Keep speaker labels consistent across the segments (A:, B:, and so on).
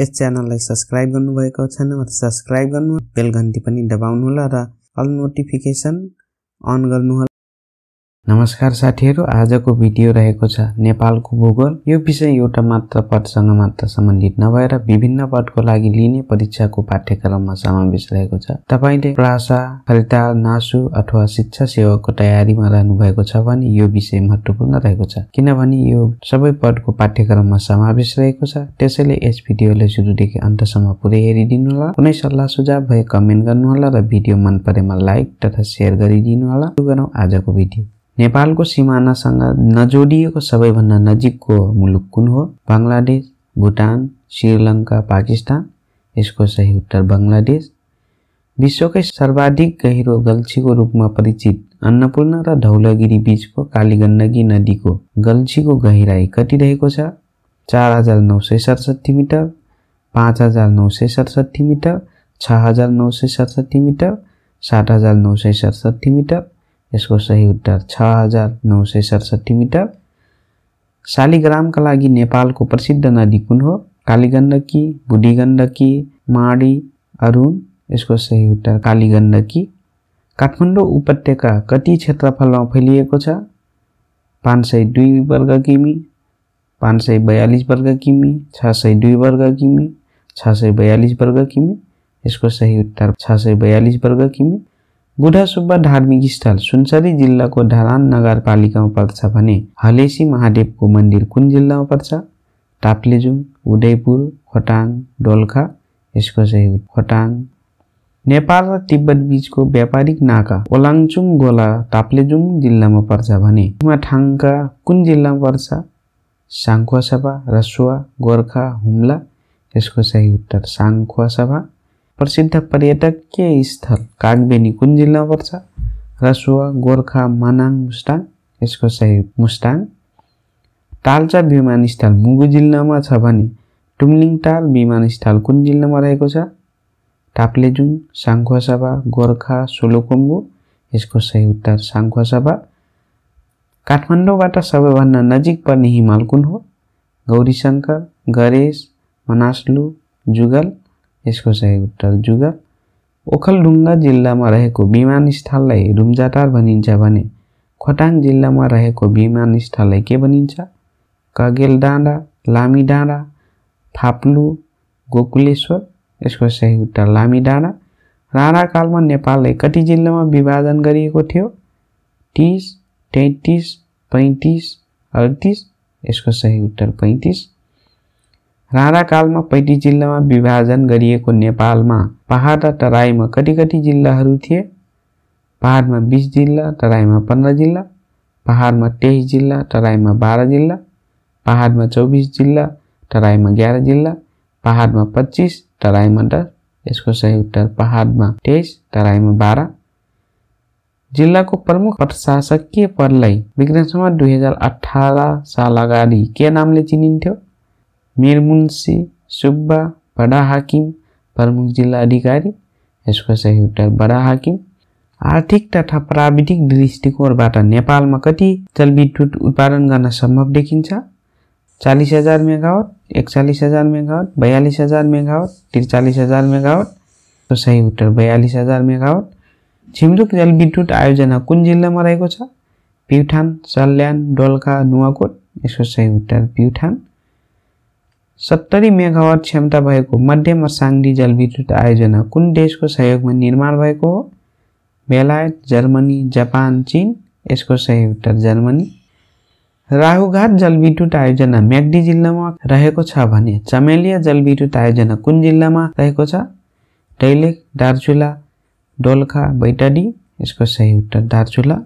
A: यस च्यानललाई सब्सक्राइब गर्नुभएको छैन भने सब्सक्राइब गर्नु बेल घन्टी पनि होला र अल नोटिफिकेसन अन गर्नुहोला नमस्कार साथीहरू आजको भिडियो रहेको छ नेपालको भूगोल यो विषय एउटा मात्र पदसँग मात्र सम्बन्धित नभएर विभिन्न पदको लागि लिने परीक्षाको पाठ्यक्रममा समावेश रहेको छ तपाईँले प्रासा फलताल नासु अथवा शिक्षा सेवाको तयारीमा रहनु भएको छ भने यो विषय महत्त्वपूर्ण रहेको छ किनभने यो सबै पदको पाठ्यक्रममा समावेश रहेको छ त्यसैले यस भिडियोलाई सुरुदेखि अन्तसम्म पुरै हेरिदिनु होला कुनै सल्लाह सुझाव भए कमेन्ट गर्नुहोला र भिडियो मन परेमा लाइक तथा सेयर होला गरौँ आजको भिडियो नेपालको सिमानासँग नजोडिएको सबैभन्दा नजिकको मुलुक कुन हो बङ्गलादेश भुटान श्रीलङ्का पाकिस्तान यसको सही उत्तर बङ्गलादेश विश्वकै सर्वाधिक गहिरो गल्छीको रूपमा परिचित अन्नपूर्ण र धौलागिरी बीचको कालीगण्डकी नदीको गल्छीको गहिराई कति रहेको छ चार हजार नौ सय सडसठी मिटर पाँच हजार नौ सय सडसठी मिटर छ हजार नौ सय सडसठी मिटर सात हजार नौ सय सडसठी मिटर इसको सही उत्तर छ हजार नौ सौ सडसठी मिटर शालिग्रामका लागि नेपालको प्रसिद्ध नदी कौन हो काली गण्डकी बुढी गंडकी माडी अरुण इसको सही उत्तर काली गण्डकी उपत्य उपत्यका कति क्षेत्रफल में फैलि पाँच सौ दुई वर्ग किमी पाँच सौ बयालीस वर्ग किमी छ सौ दुई वर्ग किमी छ सौ बयालीस वर्ग किमी इसको सही उत्तर छ सौ बयालीस वर्ग किमी गुढा सुब्बा धार्मिक स्थल सुनसरी जिल्लाको ढलान नगरपालिकामा पर्छ भने हलेसी महादेवको मन्दिर कुन जिल्लामा पर्छ ताप्लेजुङ उदयपुर खोटाङ डोल्खा यसको सही खोटाङ नेपाल र तिब्बत बिचको व्यापारिक नाका ओलाङचुङ गोला ताप्लेजुङ जिल्लामा पर्छ भने हिमाथाङका कुन जिल्लामा पर्छ साङ्खुवासभा रसुवा गोर्खा हुम्ला यसको सही उत्तर साङ्खुवासभा प्रसिद्ध पर्यटकीय स्थल कागबेनी कुन जिल्लामा पर्छ रसुवा गोर्खा मनाङ मुस्ताङ यसको सही मुस्ताङ तालचा विमानस्थल मुगु जिल्लामा छ भने टुम्लिङ ताल विमानस्थल कुन जिल्लामा रहेको छ ताप्लेजुङ साङ्खुवासभा गोर्खा सोलोकुम्बु यसको सही उत्तर साङ्खुवासभा काठमाडौँबाट सबैभन्दा नजिक पर्ने हिमाल कुन हो गौरीशङ्कर गणेश मनास्लु जुगल यसको सही उत्तर जुगा ओखलढुङ्गा जिल्लामा रहेको विमानस्थललाई रुम्जाटार भनिन्छ भने खोटाङ जिल्लामा रहेको विमानस्थललाई के भनिन्छ कगेल डाँडा लामी डाँडा थाप्लु गोकुलेश्वर यसको सही उत्तर लामी डाँडा राणाकालमा नेपाललाई कति जिल्लामा विभाजन गरिएको थियो तिस तेत्तिस पैँतिस अडतिस यसको सही उत्तर पैँतिस राणाकालमा पैटी जिल्लामा विभाजन गरिएको नेपालमा पहाड र तराईमा कति कति जिल्लाहरू थिए पहाडमा बिस जिल्ला तराईमा पन्ध्र जिल्ला पहाडमा तेइस जिल्ला तराईमा बाह्र जिल्ला पहाडमा चौबिस जिल्ला तराईमा ग्यार जिल्ला पहाडमा पच्चिस तराईमा दस यसको सही उत्तर पहाडमा तेइस तराईमा बाह्र जिल्लाको प्रमुख प्रशासकीय पदलाई विक्रमसम्म दुई हजार अठार साल अगाडि के नामले चिनिन्थ्यो मुन्सी सुब्बा बडा हाकिम प्रमुख जिल्ला अधिकारी यसको सही उत्तर बडा हाकिम आर्थिक तथा प्राविधिक दृष्टिकोणबाट नेपालमा कति जलविद्युत उत्पादन गर्न सम्भव देखिन्छ चालिस हजार मेगावट एकचालिस हजार मेगावट बयालिस हजार मेगावट त्रिचालिस हजार मेगावटको सही उत्तर बयालिस हजार मेगावट छिमरुक जलविद्युत आयोजना कुन जिल्लामा रहेको छ प्युठान सल्यान डोल्का नुवाकोट यसको सही उत्तर प्युठान सत्तरी मेगावाट क्षमता भएको मध्यम साङ्गी जलविद्युत आयोजना कुन देशको सहयोगमा निर्माण भएको हो बेलायत जर्मनी जापान चिन यसको सही उत्तर जर्मनी राहुघाट जलविद्युत आयोजना म्याग्दी जिल्लामा रहेको छ भने चमेलिया जलविद्युत आयोजना कुन जिल्लामा रहेको छ दैलेख दार्चुला डोल्खा बैतडी यसको सही उत्तर दार्चुला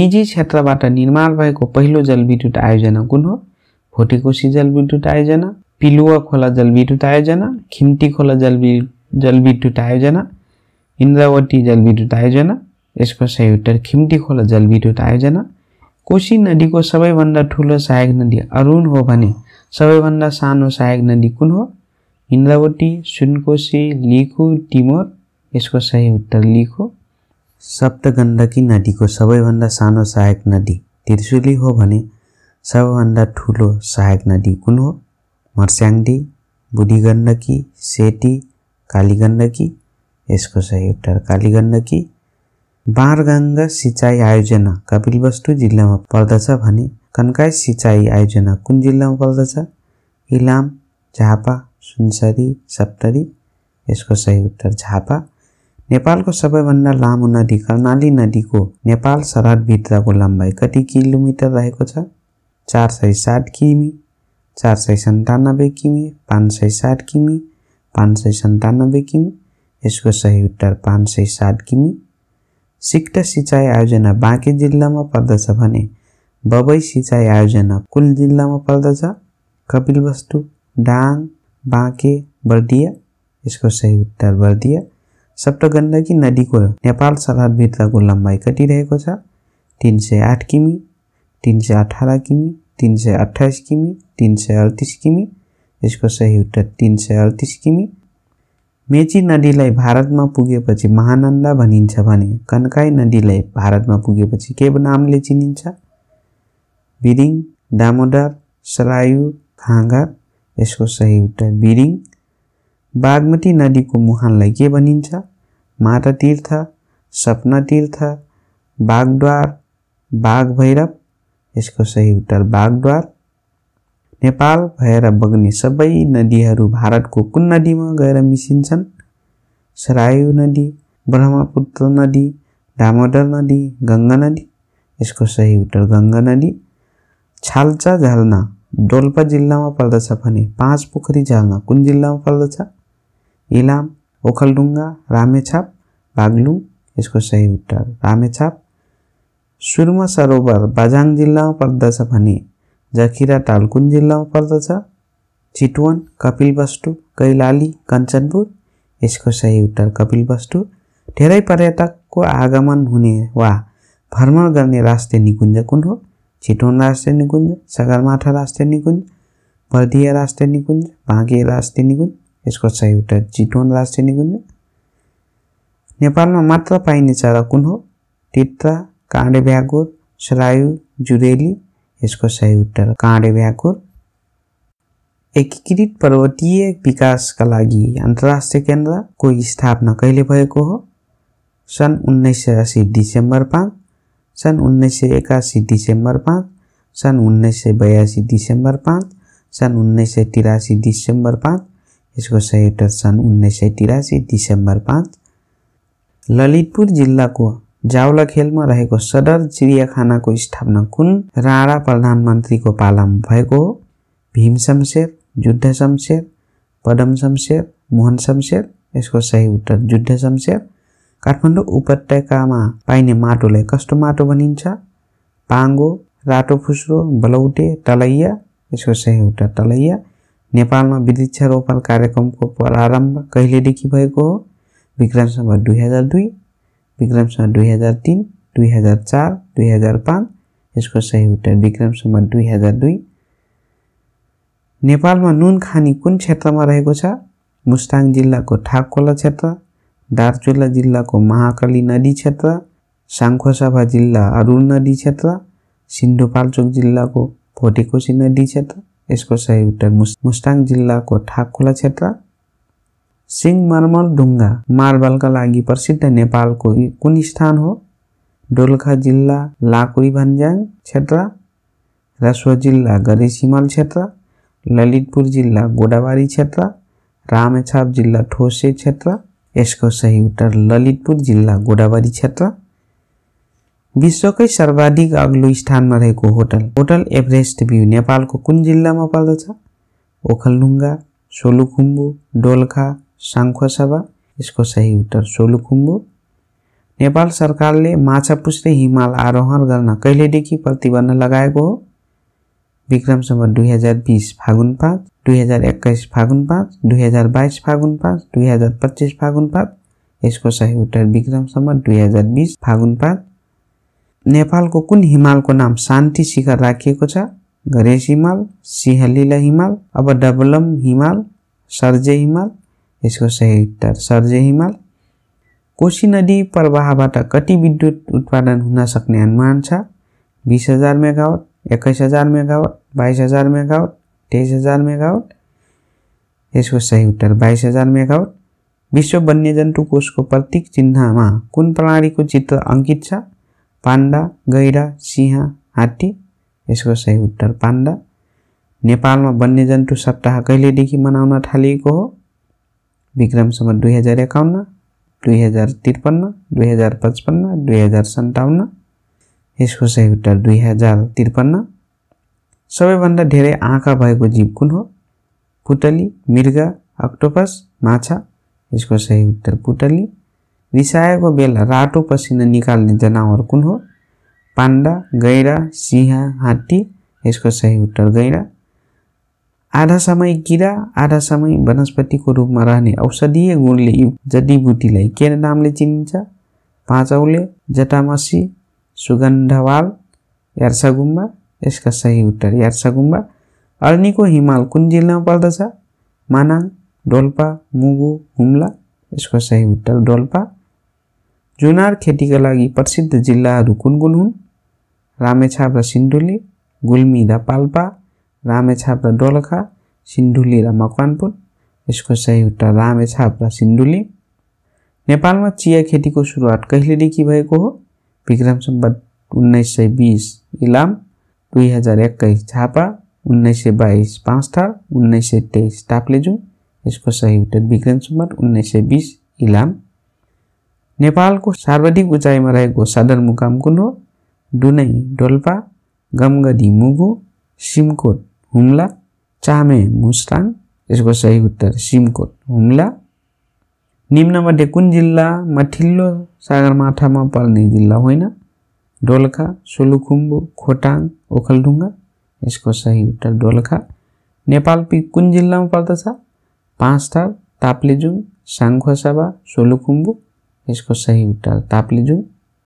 A: निजी क्षेत्रबाट निर्माण भएको पहिलो जलविद्युत आयोजना कुन हो ফটিকোষী जल विद्युत आयोजना पिलुआ खोला जल विद्युत आयोजना खिमटी खोला जल जल विद्युत आयोजना इंद्रावती जल विद्युत आयोजना इसको सही उत्तर खिमटी खोला जल विद्युत आयोजना कोशी नदी सब सबैभन्दा ठूल सहायक नदी अरुण हो सब सबैभन्दा सानो सहायक नदी कौन हो इंद्रावती सुनकोशी लिखु टिमोर इसको सही उत्तर लिखो को सब सबैभन्दा सानो सहायक नदी त्रिशुली हो भाई सबैभन्दा ठुलो सहायक नदी कुन हो मर्स्याङदी बुढी गण्डकी सेती काली गण्डकी यसको सही उत्तर काली गण्डकी बाँडगङ्गा सिँचाइ आयोजना कपिलवस्तु जिल्लामा पर्दछ भने कन्काई सिँचाइ आयोजना कुन जिल्लामा पर्दछ इलाम झापा सुनसरी सप्तरी यसको सही उत्तर झापा नेपालको सबैभन्दा लामो नदी कर्णाली नदीको नेपाल सरहदभित्रको लम्बाइ कति किलोमिटर रहेको छ चार सय साठ किमी चार सय सन्तानब्बे किमी पाँच सय साठ किमी पाँच सय सन्तानब्बे किमी यसको सही उत्तर पाँच सय साठ किमी सिक्ट सिँचाइ आयोजना बाँके जिल्लामा पर्दछ भने बबई सिँचाइ आयोजना कुल जिल्लामा पर्दछ कपिलवस्तु डाङ बाँके बर्दिया यसको सही उत्तर बर्दिया सप्तगण्डकी नदीको नेपाल सरहदभित्रको लम्बाइ कति रहेको छ तिन सय आठ किमी तिन सय अठार किमी तिन सय अट्ठाइस किमी तिन सय अडतिस किमी यसको सही उत्तर तिन सय अडतिस किमी मेची नदीलाई भारतमा पुगेपछि महानन्दा भनिन्छ भने कन्काई नदीलाई भारतमा पुगेपछि के नामले चिनिन्छ बिरिङ दामोदर सरायु खाँगर यसको सही उत्तर बिरिङ बागमती नदीको मुहानलाई के भनिन्छ माता तीर्थ सपना तीर्थ बागद्वार बाघ भैरव यसको सही उत्तर बागद्वार नेपाल भएर बग्ने सबै नदीहरू भारतको कुन नदीमा गएर मिसिन्छन् सरायु नदी ब्रह्मपुत्र नदी दामोदर नदी गङ्गा नदी यसको सही उत्तर गङ्गा नदी छाल्चा झलना डोल्पा जिल्लामा पर्दछ भने पाँच पोखरी झलना कुन जिल्लामा पर्दछ इलाम ओखलडुङ्गा रामेछाप बागलुङ यसको सही उत्तर रामेछाप सुरमा सरोवर बाजाङ जिल्लामा पर्दछ भने जखिरा टालकुन जिल्लामा पर्दछ चितवन कपिलवस्तु कैलाली कञ्चनपुर यसको सही उत्तर कपिलवस्तु धेरै पर्यटकको आगमन हुने वा भ्रमण गर्ने राष्ट्रिय निकुञ्ज कुन हो चितवन राष्ट्रिय निकुञ्ज सगरमाथा राष्ट्रिय निकुञ्ज बर्दिया राष्ट्रिय निकुञ्ज बाँके राष्ट्रिय निकुञ्ज यसको सही उत्तर चितवन राष्ट्रिय निकुञ्ज नेपालमा मात्र पाइने चरा कुन हो तित्रा कांडे व्याकुर सरायु जुरेली इसको सही उत्तर कांड व्याकुर एकीकृत पर्वतीय विकासका का लगी अंतरराष्ट्रीय स्थापना को स्थापना हो सन् उन्नीस सौ अस्सी डिसेम्बर पाँच सन् उन्नीस सौ एकासी डिसेम्बर पाँच सन् उन्नीस सौ बयासी डिसेम्बर पाँच सन् उन्नीस सौ तिरासी डिसेम्बर पाँच इसको सही उत्तर सन् उन्नीस सौ तिरासी डिसेम्बर पाँच ललितपुर जिल्लाको जावला खेलमा रहेको सदर चिडियाखानाको स्थापना कुन राणा प्रधानमन्त्रीको पालामा भएको हो भीम शमशेर युद्ध शमशेर पदम शमशेर मोहन शमशेर यसको सही उत्तर युद्ध शमशेर काठमाडौँ उपत्यकामा पाइने माटोलाई कस्तो माटो भनिन्छ पाङ्गो रातो फुस्रो बलौटे तलैया यसको सही उत्तर तलैया नेपालमा वृक्षारोपण कार्यक्रमको प्रारम्भ कहिलेदेखि भएको हो विक्रम सम्म दुई हजार दुई विक्रम सम्मत दुई हजार तिन दुई हजार चार दुई हजार पाँच यसको सही उत्तर विक्रम सम्मत दुई हजार दुई नेपालमा नुन खानी कुन क्षेत्रमा रहेको छ मुस्ताङ जिल्लाको ठाकखोला क्षेत्र दार्चुला जिल्लाको महाकाली नदी क्षेत्र साङ्खोसभा जिल्ला अरुण नदी क्षेत्र सिन्धुपाल्चोक जिल्लाको भोटेकोसी नदी क्षेत्र यसको सही उत्तर मुस् मुस्ताङ जिल्लाको ठाकखोला क्षेत्र सिङमार्मल ढुङ्गा मार्बलका लागि प्रसिद्ध नेपालको कुन स्थान हो डोल्खा जिल्ला लाकुरी भन्ज्याङ क्षेत्र रसुवा जिल्ला गरेसिमल क्षेत्र ललितपुर जिल्ला गोडाबारी क्षेत्र रामेछाप जिल्ला ठोसे क्षेत्र यसको सही उत्तर ललितपुर जिल्ला गोदावरी क्षेत्र विश्वकै सर्वाधिक अग्लो स्थानमा रहेको होटल होटल एभरेस्ट भ्यू नेपालको कुन जिल्लामा पर्दछ ओखलढुङ्गा सोलुखुम्बु डोल्खा सभा यसको सही उत्तर सोलुखुम्बु नेपाल सरकारले माछा पुस्ने हिमाल आरोहण गर्न कहिलेदेखि प्रतिबन्ध लगाएको हो विक्रमसम्म दुई हजार बिस फागुन पाँच दुई हजार एक्काइस फागुन पाँच दुई हजार बाइस फागुन पाँच दुई हजार पच्चिस फागुन पाँच यसको सही उत्तर विक्रमसम्म दुई हजार बिस फागुन पाँच नेपालको कुन हिमालको नाम शान्ति शिखर राखिएको छ गणेश हिमाल सिंहलीला हिमाल अब डबलम हिमाल सर्जे हिमाल यसको सही उत्तर सर्जे हिमाल कोशी नदी प्रवाहबाट कति विद्युत उत्पादन हुन सक्ने अनुमान छ बिस हजार मेगावट एक्काइस हजार मेगावट बाइस हजार मेगावट तेइस हजार मेगावट यसको सही उत्तर बाइस हजार मेगावट विश्व वन्यजन्तु कोषको प्रतीक चिन्हमा कुन प्रणालीको चित्र अङ्कित छ पाण्डा गैडा सिंह हात्ती यसको सही उत्तर पाण्डा नेपालमा वन्यजन्तु सप्ताह कहिलेदेखि मनाउन थालिएको हो विक्रम सम्म दुई हजार एकाउन्न दुई हजार त्रिपन्न दुई हजार पचपन्न दुई हजार सन्ताउन्न यसको सही उत्तर दुई हजार त्रिपन्न सबैभन्दा धेरै आँखा भएको जीव कुन हो पुतली मृग अक्टोपस माछा यसको सही उत्तर पुतली रिसाएको बेला रातो पसिना निकाल्ने जनावर कुन हो पाण्डा गैँडा सिंह हात्ती यसको सही उत्तर गैँडा आधा समय किरा आधा समय वनस्पतिको रूपमा रहने औषधीय गुणले यो जडीबुटीलाई के नामले चिनिन्छ औले जटामसी सुगन्धवाल यार्सा गुम्बा यसका सही उत्तर यार्सा गुम्बा अर्नीको हिमाल कुन जिल्लामा पर्दछ मानाङ डोल्पा मुगु हुम्ला यसको सही उत्तर डोल्पा जुनार खेतीका लागि प्रसिद्ध जिल्लाहरू कुन कुन हुन् रामेछाप र सिन्धुली गुल्मी र पाल्पा रामेछाप र डोलखा सिन्धुली र मकवानपुर यसको सही उत्तर रामेछाप र सिन्धुली नेपालमा चिया खेतीको सुरुवात कहिलेदेखि भएको हो विक्रम सम्बत उन्नाइस सय बिस इलाम दुई हजार एक्काइस झापा उन्नाइस सय बाइस पाँचथार उन्नाइस सय तेइस ताप्लेजुङ यसको सही उत्तर विक्रम सम्बत उन्नाइस सय बिस इलाम नेपालको सर्वाधिक उचाइमा रहेको सदरमुकाम कुन हो दुनै डोल्पा गमगदी मुगु सिमकोट हुम्ला चामे मुस्ताङ यसको सही उत्तर सिमकोट हुम्ला निम्नमध्ये कुन जिल्ला माथिल्लो सागरमाथामा पर्ने जिल्ला होइन डोल्खा सोलुखुम्बु खोटाङ ओखलढुङ्गा यसको सही उत्तर डोल्खा नेपाल पि कुन जिल्लामा पर्दछ पाँचथार ताप्लेजुङ साङ्खोसाबा सोलुखुम्बु यसको सही उत्तर ताप्लेजुङ